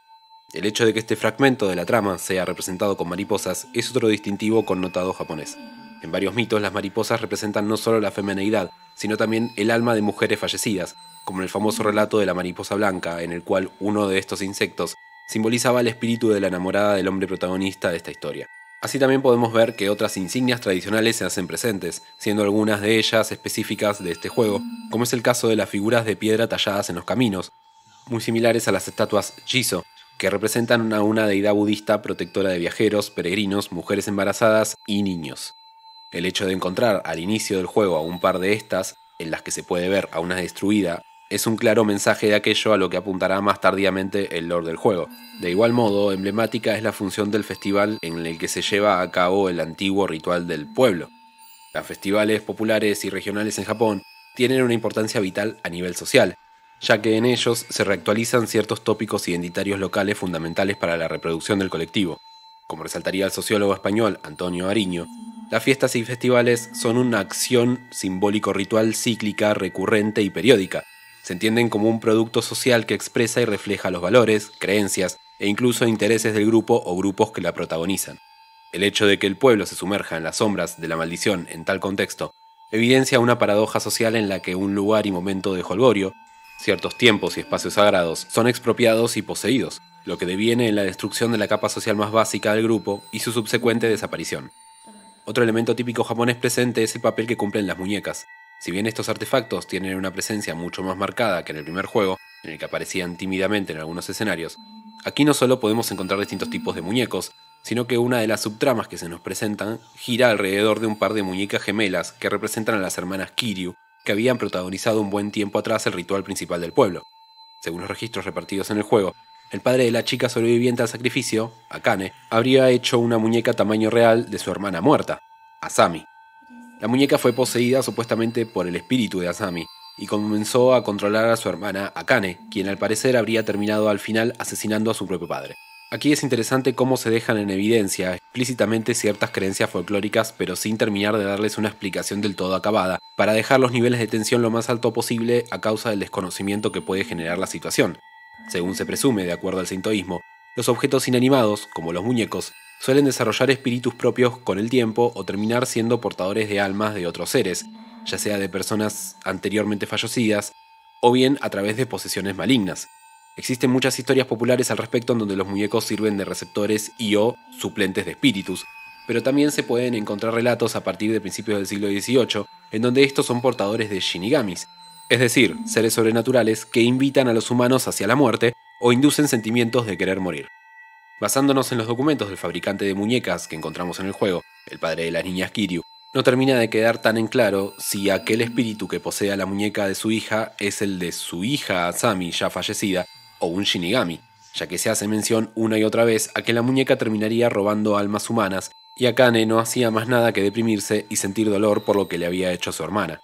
El hecho de que este fragmento de la trama sea representado con mariposas es otro distintivo connotado japonés. En varios mitos las mariposas representan no solo la femineidad, sino también el alma de mujeres fallecidas, como en el famoso relato de la mariposa blanca, en el cual uno de estos insectos simbolizaba el espíritu de la enamorada del hombre protagonista de esta historia. Así también podemos ver que otras insignias tradicionales se hacen presentes, siendo algunas de ellas específicas de este juego, como es el caso de las figuras de piedra talladas en los caminos, muy similares a las estatuas Jizo, que representan a una deidad budista protectora de viajeros, peregrinos, mujeres embarazadas y niños. El hecho de encontrar al inicio del juego a un par de estas, en las que se puede ver a una destruida es un claro mensaje de aquello a lo que apuntará más tardíamente el Lord del juego. De igual modo, emblemática es la función del festival en el que se lleva a cabo el antiguo ritual del pueblo. Los festivales populares y regionales en Japón tienen una importancia vital a nivel social, ya que en ellos se reactualizan ciertos tópicos identitarios locales fundamentales para la reproducción del colectivo. Como resaltaría el sociólogo español Antonio Ariño, las fiestas y festivales son una acción simbólico-ritual cíclica, recurrente y periódica, se entienden como un producto social que expresa y refleja los valores, creencias e incluso intereses del grupo o grupos que la protagonizan. El hecho de que el pueblo se sumerja en las sombras de la maldición en tal contexto evidencia una paradoja social en la que un lugar y momento de holgorio, ciertos tiempos y espacios sagrados, son expropiados y poseídos, lo que deviene en la destrucción de la capa social más básica del grupo y su subsecuente desaparición. Otro elemento típico japonés presente es el papel que cumplen las muñecas, si bien estos artefactos tienen una presencia mucho más marcada que en el primer juego, en el que aparecían tímidamente en algunos escenarios, aquí no solo podemos encontrar distintos tipos de muñecos, sino que una de las subtramas que se nos presentan gira alrededor de un par de muñecas gemelas que representan a las hermanas Kiryu, que habían protagonizado un buen tiempo atrás el ritual principal del pueblo. Según los registros repartidos en el juego, el padre de la chica sobreviviente al sacrificio, Akane, habría hecho una muñeca tamaño real de su hermana muerta, Asami, la muñeca fue poseída supuestamente por el espíritu de Asami y comenzó a controlar a su hermana Akane, quien al parecer habría terminado al final asesinando a su propio padre. Aquí es interesante cómo se dejan en evidencia explícitamente ciertas creencias folclóricas, pero sin terminar de darles una explicación del todo acabada, para dejar los niveles de tensión lo más alto posible a causa del desconocimiento que puede generar la situación. Según se presume, de acuerdo al sintoísmo, los objetos inanimados, como los muñecos, suelen desarrollar espíritus propios con el tiempo o terminar siendo portadores de almas de otros seres, ya sea de personas anteriormente fallecidas o bien a través de posesiones malignas. Existen muchas historias populares al respecto en donde los muñecos sirven de receptores y o suplentes de espíritus, pero también se pueden encontrar relatos a partir de principios del siglo XVIII en donde estos son portadores de shinigamis, es decir, seres sobrenaturales que invitan a los humanos hacia la muerte o inducen sentimientos de querer morir. Basándonos en los documentos del fabricante de muñecas que encontramos en el juego, el padre de las niñas Kiryu, no termina de quedar tan en claro si aquel espíritu que posea la muñeca de su hija es el de su hija Asami ya fallecida o un Shinigami, ya que se hace mención una y otra vez a que la muñeca terminaría robando almas humanas y Akane no hacía más nada que deprimirse y sentir dolor por lo que le había hecho a su hermana.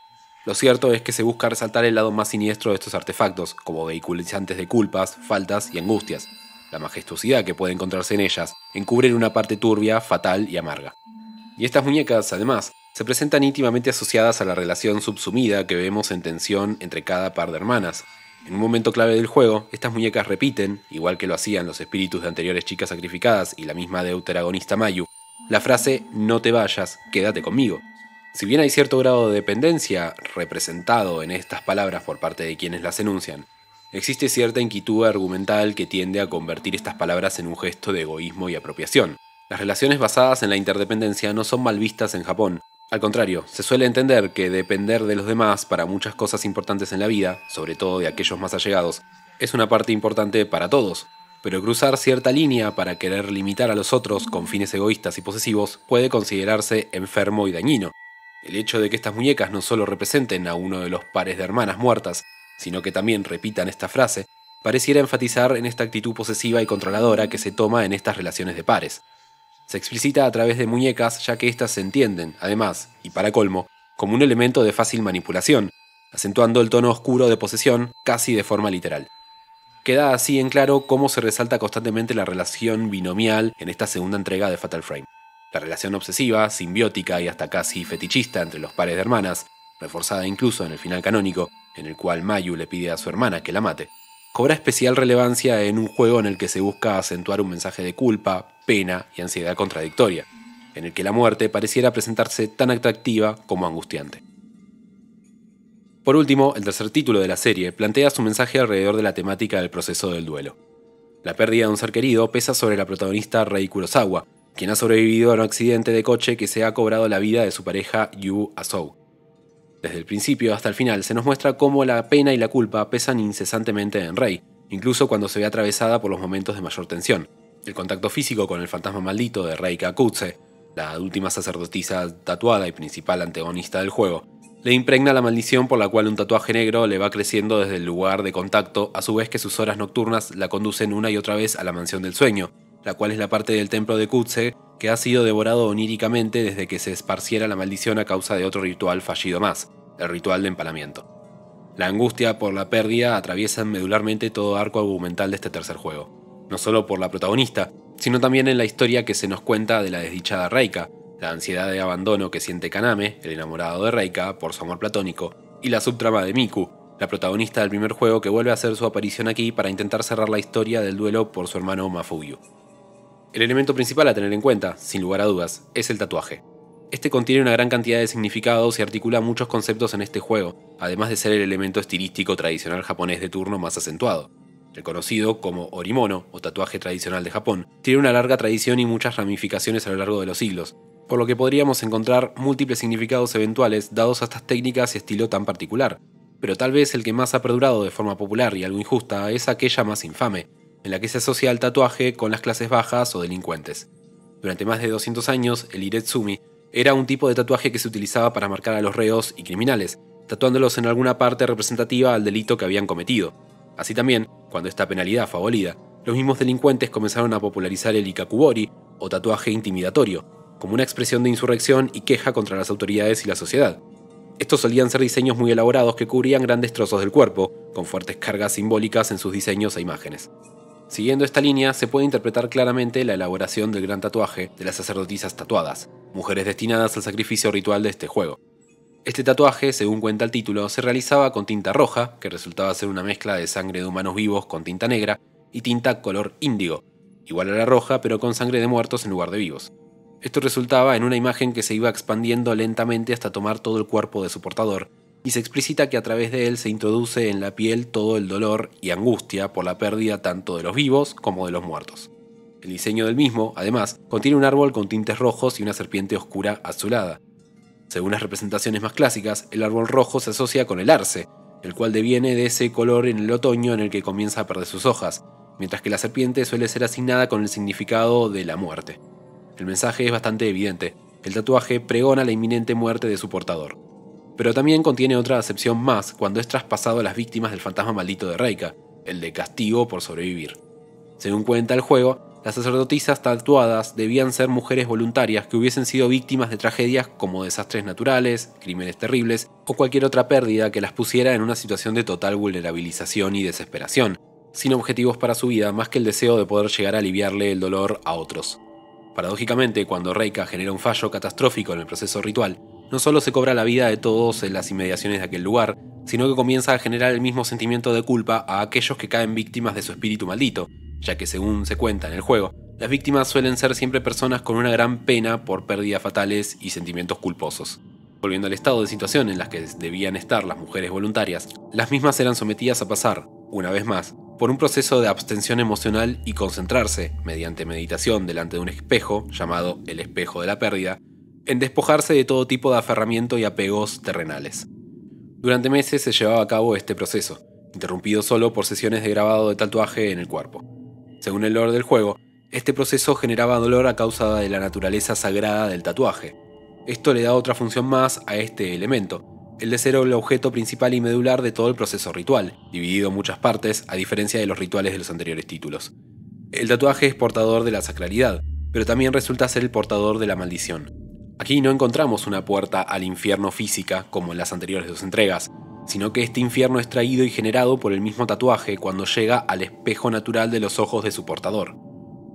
Lo cierto es que se busca resaltar el lado más siniestro de estos artefactos, como vehiculizantes de culpas, faltas y angustias, la majestuosidad que puede encontrarse en ellas, encubren una parte turbia, fatal y amarga. Y estas muñecas, además, se presentan íntimamente asociadas a la relación subsumida que vemos en tensión entre cada par de hermanas. En un momento clave del juego, estas muñecas repiten, igual que lo hacían los espíritus de anteriores chicas sacrificadas y la misma deuteragonista Mayu, la frase no te vayas, quédate conmigo. Si bien hay cierto grado de dependencia representado en estas palabras por parte de quienes las enuncian, Existe cierta inquietud argumental que tiende a convertir estas palabras en un gesto de egoísmo y apropiación. Las relaciones basadas en la interdependencia no son mal vistas en Japón. Al contrario, se suele entender que depender de los demás para muchas cosas importantes en la vida, sobre todo de aquellos más allegados, es una parte importante para todos, pero cruzar cierta línea para querer limitar a los otros con fines egoístas y posesivos puede considerarse enfermo y dañino. El hecho de que estas muñecas no solo representen a uno de los pares de hermanas muertas, sino que también repitan esta frase, pareciera enfatizar en esta actitud posesiva y controladora que se toma en estas relaciones de pares. Se explicita a través de muñecas ya que éstas se entienden, además, y para colmo, como un elemento de fácil manipulación, acentuando el tono oscuro de posesión casi de forma literal. Queda así en claro cómo se resalta constantemente la relación binomial en esta segunda entrega de Fatal Frame. La relación obsesiva, simbiótica y hasta casi fetichista entre los pares de hermanas, reforzada incluso en el final canónico, en el cual Mayu le pide a su hermana que la mate, cobra especial relevancia en un juego en el que se busca acentuar un mensaje de culpa, pena y ansiedad contradictoria, en el que la muerte pareciera presentarse tan atractiva como angustiante. Por último, el tercer título de la serie plantea su mensaje alrededor de la temática del proceso del duelo. La pérdida de un ser querido pesa sobre la protagonista Rei Kurosawa, quien ha sobrevivido a un accidente de coche que se ha cobrado la vida de su pareja Yu Asou desde el principio hasta el final se nos muestra cómo la pena y la culpa pesan incesantemente en Rey, incluso cuando se ve atravesada por los momentos de mayor tensión. El contacto físico con el fantasma maldito de Rey Kakutse, la última sacerdotisa tatuada y principal antagonista del juego, le impregna la maldición por la cual un tatuaje negro le va creciendo desde el lugar de contacto, a su vez que sus horas nocturnas la conducen una y otra vez a la mansión del sueño, la cual es la parte del templo de Kutse que ha sido devorado oníricamente desde que se esparciera la maldición a causa de otro ritual fallido más, el ritual de empalamiento. La angustia por la pérdida atraviesa medularmente todo arco argumental de este tercer juego, no solo por la protagonista, sino también en la historia que se nos cuenta de la desdichada Reika, la ansiedad de abandono que siente Kaname, el enamorado de Reika, por su amor platónico, y la subtrama de Miku, la protagonista del primer juego que vuelve a hacer su aparición aquí para intentar cerrar la historia del duelo por su hermano Mafuyu. El elemento principal a tener en cuenta, sin lugar a dudas, es el tatuaje. Este contiene una gran cantidad de significados y articula muchos conceptos en este juego, además de ser el elemento estilístico tradicional japonés de turno más acentuado. Reconocido como orimono o tatuaje tradicional de Japón, tiene una larga tradición y muchas ramificaciones a lo largo de los siglos, por lo que podríamos encontrar múltiples significados eventuales dados a estas técnicas y estilo tan particular. Pero tal vez el que más ha perdurado de forma popular y algo injusta es aquella más infame, en la que se asocia el tatuaje con las clases bajas o delincuentes. Durante más de 200 años, el iretsumi era un tipo de tatuaje que se utilizaba para marcar a los reos y criminales, tatuándolos en alguna parte representativa al delito que habían cometido. Así también, cuando esta penalidad fue abolida, los mismos delincuentes comenzaron a popularizar el ikakubori, o tatuaje intimidatorio, como una expresión de insurrección y queja contra las autoridades y la sociedad. Estos solían ser diseños muy elaborados que cubrían grandes trozos del cuerpo, con fuertes cargas simbólicas en sus diseños e imágenes. Siguiendo esta línea, se puede interpretar claramente la elaboración del gran tatuaje de las sacerdotisas tatuadas, mujeres destinadas al sacrificio ritual de este juego. Este tatuaje, según cuenta el título, se realizaba con tinta roja, que resultaba ser una mezcla de sangre de humanos vivos con tinta negra, y tinta color índigo, igual a la roja, pero con sangre de muertos en lugar de vivos. Esto resultaba en una imagen que se iba expandiendo lentamente hasta tomar todo el cuerpo de su portador, y se explicita que a través de él se introduce en la piel todo el dolor y angustia por la pérdida tanto de los vivos como de los muertos. El diseño del mismo, además, contiene un árbol con tintes rojos y una serpiente oscura azulada. Según las representaciones más clásicas, el árbol rojo se asocia con el arce, el cual deviene de ese color en el otoño en el que comienza a perder sus hojas, mientras que la serpiente suele ser asignada con el significado de la muerte. El mensaje es bastante evidente, el tatuaje pregona la inminente muerte de su portador pero también contiene otra acepción más cuando es traspasado a las víctimas del fantasma maldito de Reika, el de castigo por sobrevivir. Según cuenta el juego, las sacerdotisas tatuadas debían ser mujeres voluntarias que hubiesen sido víctimas de tragedias como desastres naturales, crímenes terribles o cualquier otra pérdida que las pusiera en una situación de total vulnerabilización y desesperación, sin objetivos para su vida más que el deseo de poder llegar a aliviarle el dolor a otros. Paradójicamente, cuando Reika genera un fallo catastrófico en el proceso ritual, no solo se cobra la vida de todos en las inmediaciones de aquel lugar, sino que comienza a generar el mismo sentimiento de culpa a aquellos que caen víctimas de su espíritu maldito, ya que según se cuenta en el juego, las víctimas suelen ser siempre personas con una gran pena por pérdidas fatales y sentimientos culposos. Volviendo al estado de situación en las que debían estar las mujeres voluntarias, las mismas eran sometidas a pasar, una vez más, por un proceso de abstención emocional y concentrarse, mediante meditación delante de un espejo, llamado el espejo de la pérdida, en despojarse de todo tipo de aferramiento y apegos terrenales. Durante meses se llevaba a cabo este proceso, interrumpido solo por sesiones de grabado de tatuaje en el cuerpo. Según el lore del juego, este proceso generaba dolor a causa de la naturaleza sagrada del tatuaje. Esto le da otra función más a este elemento, el de ser el objeto principal y medular de todo el proceso ritual, dividido en muchas partes, a diferencia de los rituales de los anteriores títulos. El tatuaje es portador de la sacralidad, pero también resulta ser el portador de la maldición, Aquí no encontramos una puerta al infierno física, como en las anteriores dos entregas, sino que este infierno es traído y generado por el mismo tatuaje cuando llega al espejo natural de los ojos de su portador.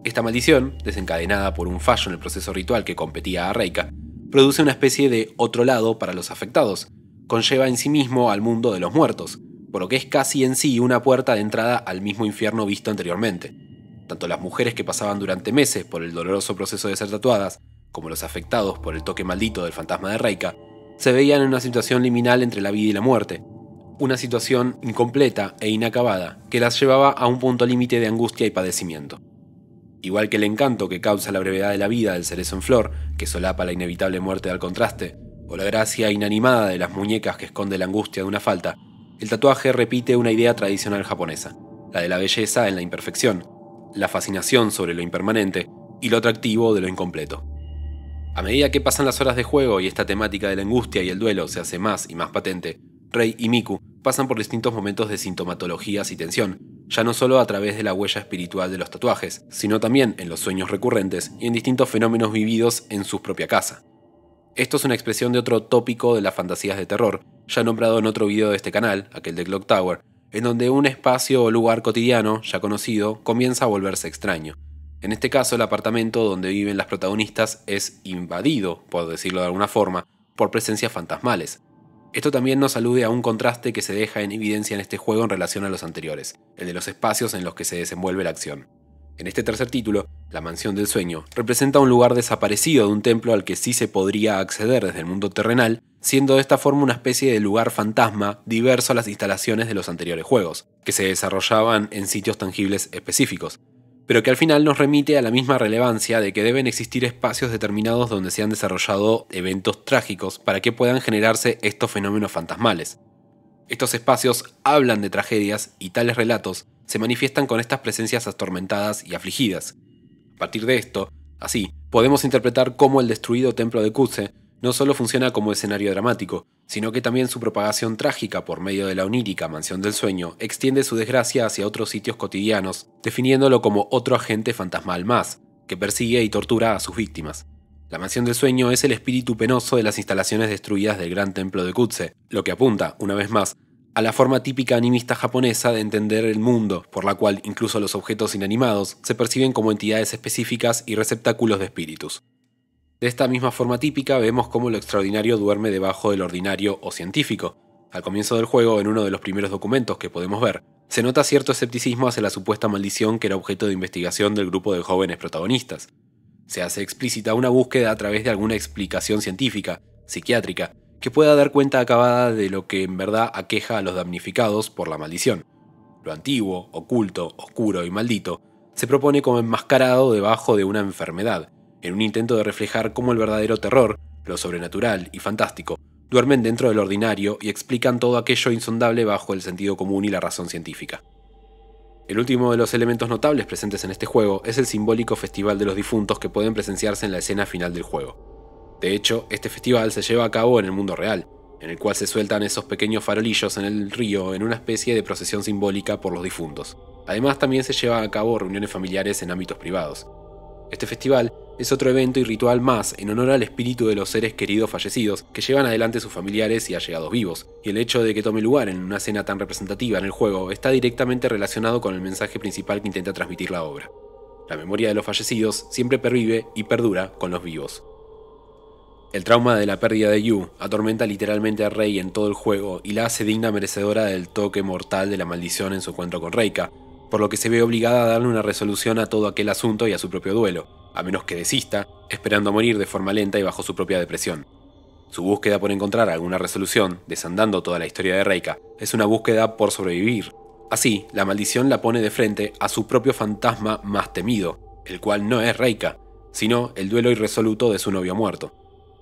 Esta maldición, desencadenada por un fallo en el proceso ritual que competía a Reika, produce una especie de otro lado para los afectados, conlleva en sí mismo al mundo de los muertos, por lo que es casi en sí una puerta de entrada al mismo infierno visto anteriormente. Tanto las mujeres que pasaban durante meses por el doloroso proceso de ser tatuadas, como los afectados por el toque maldito del fantasma de Reika, se veían en una situación liminal entre la vida y la muerte, una situación incompleta e inacabada que las llevaba a un punto límite de angustia y padecimiento. Igual que el encanto que causa la brevedad de la vida del cerezo en flor, que solapa la inevitable muerte al contraste, o la gracia inanimada de las muñecas que esconde la angustia de una falta, el tatuaje repite una idea tradicional japonesa, la de la belleza en la imperfección, la fascinación sobre lo impermanente y lo atractivo de lo incompleto. A medida que pasan las horas de juego y esta temática de la angustia y el duelo se hace más y más patente, Rey y Miku pasan por distintos momentos de sintomatologías y tensión, ya no solo a través de la huella espiritual de los tatuajes, sino también en los sueños recurrentes y en distintos fenómenos vividos en su propia casa. Esto es una expresión de otro tópico de las fantasías de terror, ya nombrado en otro video de este canal, aquel de Clock Tower, en donde un espacio o lugar cotidiano, ya conocido, comienza a volverse extraño, en este caso, el apartamento donde viven las protagonistas es invadido, por decirlo de alguna forma, por presencias fantasmales. Esto también nos alude a un contraste que se deja en evidencia en este juego en relación a los anteriores, el de los espacios en los que se desenvuelve la acción. En este tercer título, la Mansión del Sueño representa un lugar desaparecido de un templo al que sí se podría acceder desde el mundo terrenal, siendo de esta forma una especie de lugar fantasma diverso a las instalaciones de los anteriores juegos, que se desarrollaban en sitios tangibles específicos, pero que al final nos remite a la misma relevancia de que deben existir espacios determinados donde se han desarrollado eventos trágicos para que puedan generarse estos fenómenos fantasmales. Estos espacios hablan de tragedias y tales relatos se manifiestan con estas presencias atormentadas y afligidas. A partir de esto, así, podemos interpretar cómo el destruido templo de Kutse no solo funciona como escenario dramático, sino que también su propagación trágica por medio de la onírica mansión del sueño extiende su desgracia hacia otros sitios cotidianos, definiéndolo como otro agente fantasmal más, que persigue y tortura a sus víctimas. La mansión del sueño es el espíritu penoso de las instalaciones destruidas del gran templo de Kutse, lo que apunta, una vez más, a la forma típica animista japonesa de entender el mundo, por la cual incluso los objetos inanimados se perciben como entidades específicas y receptáculos de espíritus. De esta misma forma típica vemos cómo lo extraordinario duerme debajo del ordinario o científico. Al comienzo del juego, en uno de los primeros documentos que podemos ver, se nota cierto escepticismo hacia la supuesta maldición que era objeto de investigación del grupo de jóvenes protagonistas. Se hace explícita una búsqueda a través de alguna explicación científica, psiquiátrica, que pueda dar cuenta acabada de lo que en verdad aqueja a los damnificados por la maldición. Lo antiguo, oculto, oscuro y maldito se propone como enmascarado debajo de una enfermedad, en un intento de reflejar cómo el verdadero terror, lo sobrenatural y fantástico, duermen dentro del ordinario y explican todo aquello insondable bajo el sentido común y la razón científica. El último de los elementos notables presentes en este juego es el simbólico Festival de los Difuntos que pueden presenciarse en la escena final del juego. De hecho, este festival se lleva a cabo en el mundo real, en el cual se sueltan esos pequeños farolillos en el río en una especie de procesión simbólica por los difuntos. Además, también se llevan a cabo reuniones familiares en ámbitos privados. Este festival es otro evento y ritual más en honor al espíritu de los seres queridos fallecidos que llevan adelante sus familiares y allegados vivos, y el hecho de que tome lugar en una escena tan representativa en el juego está directamente relacionado con el mensaje principal que intenta transmitir la obra. La memoria de los fallecidos siempre pervive y perdura con los vivos. El trauma de la pérdida de Yu atormenta literalmente a Rei en todo el juego y la hace digna merecedora del toque mortal de la maldición en su encuentro con Reika, por lo que se ve obligada a darle una resolución a todo aquel asunto y a su propio duelo, a menos que desista, esperando morir de forma lenta y bajo su propia depresión. Su búsqueda por encontrar alguna resolución, desandando toda la historia de Reika, es una búsqueda por sobrevivir. Así, la maldición la pone de frente a su propio fantasma más temido, el cual no es Reika, sino el duelo irresoluto de su novio muerto.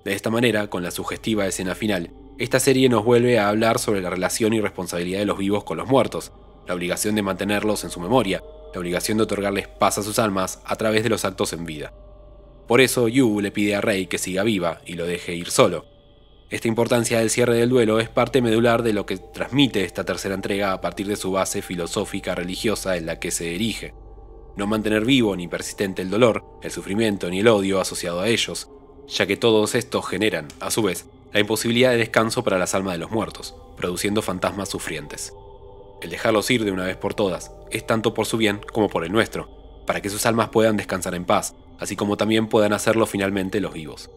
De esta manera, con la sugestiva escena final, esta serie nos vuelve a hablar sobre la relación y responsabilidad de los vivos con los muertos, la obligación de mantenerlos en su memoria, la obligación de otorgarles paz a sus almas a través de los actos en vida. Por eso Yu le pide a Rey que siga viva y lo deje ir solo. Esta importancia del cierre del duelo es parte medular de lo que transmite esta tercera entrega a partir de su base filosófica religiosa en la que se erige. No mantener vivo ni persistente el dolor, el sufrimiento ni el odio asociado a ellos, ya que todos estos generan, a su vez, la imposibilidad de descanso para las almas de los muertos, produciendo fantasmas sufrientes. El dejarlos ir de una vez por todas es tanto por su bien como por el nuestro, para que sus almas puedan descansar en paz, así como también puedan hacerlo finalmente los vivos.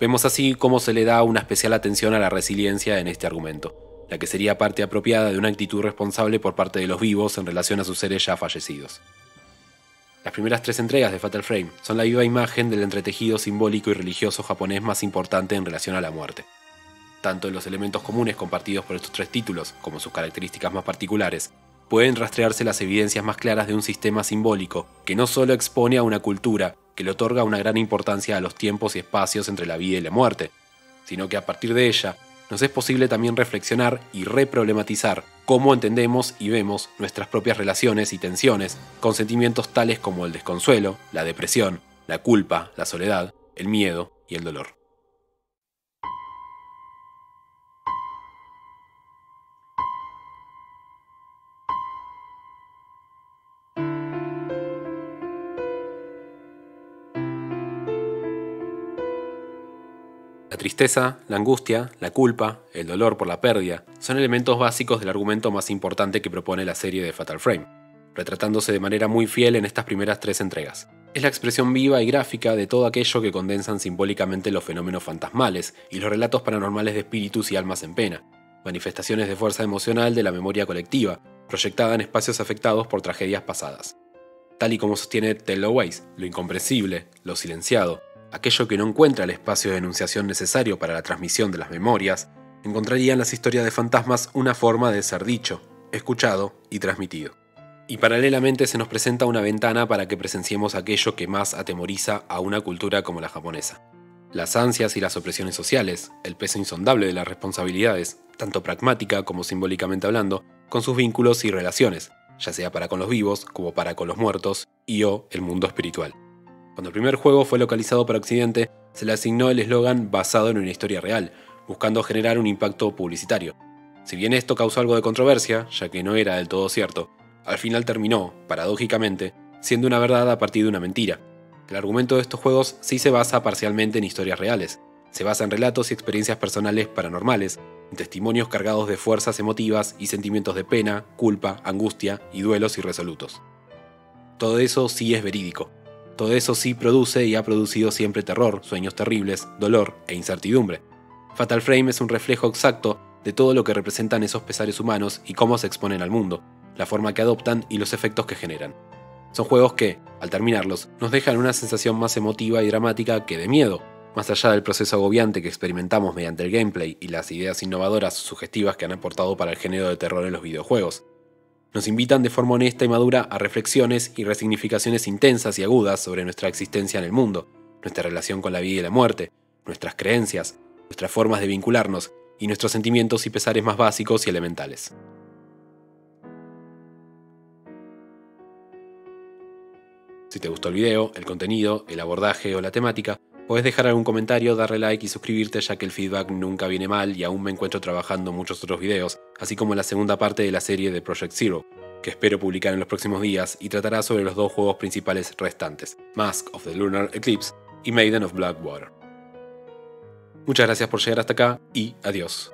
Vemos así cómo se le da una especial atención a la resiliencia en este argumento, la que sería parte apropiada de una actitud responsable por parte de los vivos en relación a sus seres ya fallecidos. Las primeras tres entregas de Fatal Frame son la viva imagen del entretejido simbólico y religioso japonés más importante en relación a la muerte tanto en los elementos comunes compartidos por estos tres títulos como sus características más particulares, pueden rastrearse las evidencias más claras de un sistema simbólico que no solo expone a una cultura que le otorga una gran importancia a los tiempos y espacios entre la vida y la muerte, sino que a partir de ella nos es posible también reflexionar y reproblematizar cómo entendemos y vemos nuestras propias relaciones y tensiones con sentimientos tales como el desconsuelo, la depresión, la culpa, la soledad, el miedo y el dolor. tristeza, la angustia, la culpa, el dolor por la pérdida, son elementos básicos del argumento más importante que propone la serie de Fatal Frame, retratándose de manera muy fiel en estas primeras tres entregas. Es la expresión viva y gráfica de todo aquello que condensan simbólicamente los fenómenos fantasmales y los relatos paranormales de espíritus y almas en pena, manifestaciones de fuerza emocional de la memoria colectiva, proyectada en espacios afectados por tragedias pasadas. Tal y como sostiene Tell Weiss, lo incomprensible, lo silenciado, aquello que no encuentra el espacio de enunciación necesario para la transmisión de las memorias, encontraría en las historias de fantasmas una forma de ser dicho, escuchado y transmitido. Y paralelamente se nos presenta una ventana para que presenciemos aquello que más atemoriza a una cultura como la japonesa. Las ansias y las opresiones sociales, el peso insondable de las responsabilidades, tanto pragmática como simbólicamente hablando, con sus vínculos y relaciones, ya sea para con los vivos como para con los muertos y o el mundo espiritual. Cuando el primer juego fue localizado para Occidente, se le asignó el eslogan basado en una historia real, buscando generar un impacto publicitario. Si bien esto causó algo de controversia, ya que no era del todo cierto, al final terminó, paradójicamente, siendo una verdad a partir de una mentira. El argumento de estos juegos sí se basa parcialmente en historias reales, se basa en relatos y experiencias personales paranormales, en testimonios cargados de fuerzas emotivas y sentimientos de pena, culpa, angustia y duelos irresolutos. Todo eso sí es verídico, todo eso sí produce y ha producido siempre terror, sueños terribles, dolor e incertidumbre. Fatal Frame es un reflejo exacto de todo lo que representan esos pesares humanos y cómo se exponen al mundo, la forma que adoptan y los efectos que generan. Son juegos que, al terminarlos, nos dejan una sensación más emotiva y dramática que de miedo, más allá del proceso agobiante que experimentamos mediante el gameplay y las ideas innovadoras sugestivas que han aportado para el género de terror en los videojuegos. Nos invitan de forma honesta y madura a reflexiones y resignificaciones intensas y agudas sobre nuestra existencia en el mundo, nuestra relación con la vida y la muerte, nuestras creencias, nuestras formas de vincularnos y nuestros sentimientos y pesares más básicos y elementales. Si te gustó el video, el contenido, el abordaje o la temática, Podés dejar algún comentario, darle like y suscribirte ya que el feedback nunca viene mal y aún me encuentro trabajando muchos otros videos, así como la segunda parte de la serie de Project Zero, que espero publicar en los próximos días y tratará sobre los dos juegos principales restantes, Mask of the Lunar Eclipse y Maiden of Blackwater. Muchas gracias por llegar hasta acá y adiós.